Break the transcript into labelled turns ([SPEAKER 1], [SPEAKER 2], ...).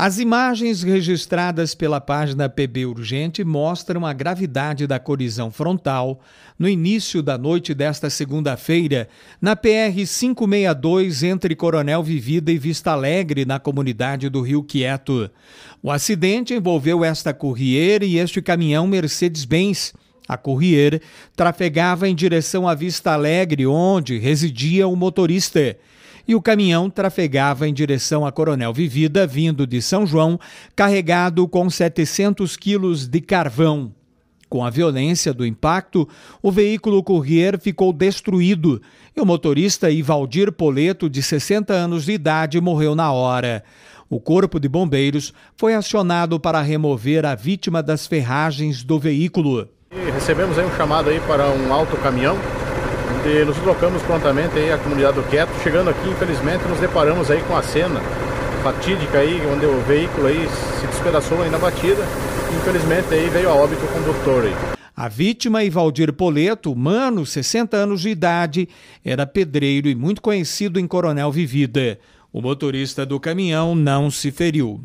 [SPEAKER 1] As imagens registradas pela página PB Urgente mostram a gravidade da colisão frontal no início da noite desta segunda-feira, na PR 562 entre Coronel Vivida e Vista Alegre, na comunidade do Rio Quieto. O acidente envolveu esta Courrier e este caminhão Mercedes-Benz. A Courrier trafegava em direção à Vista Alegre, onde residia o motorista e o caminhão trafegava em direção a Coronel Vivida, vindo de São João, carregado com 700 quilos de carvão. Com a violência do impacto, o veículo Courier ficou destruído e o motorista Ivaldir Poleto, de 60 anos de idade, morreu na hora. O Corpo de Bombeiros foi acionado para remover a vítima das ferragens do veículo.
[SPEAKER 2] E recebemos um chamado aí para um autocaminhão e nos trocamos prontamente aí a comunidade do Queto, Chegando aqui, infelizmente, nos deparamos aí com a cena fatídica aí, onde o veículo aí se despedaçou aí na batida. Infelizmente aí veio a óbito o condutor aí.
[SPEAKER 1] A vítima, Ivaldir Poleto, mano, 60 anos de idade, era pedreiro e muito conhecido em Coronel Vivida. O motorista do caminhão não se feriu.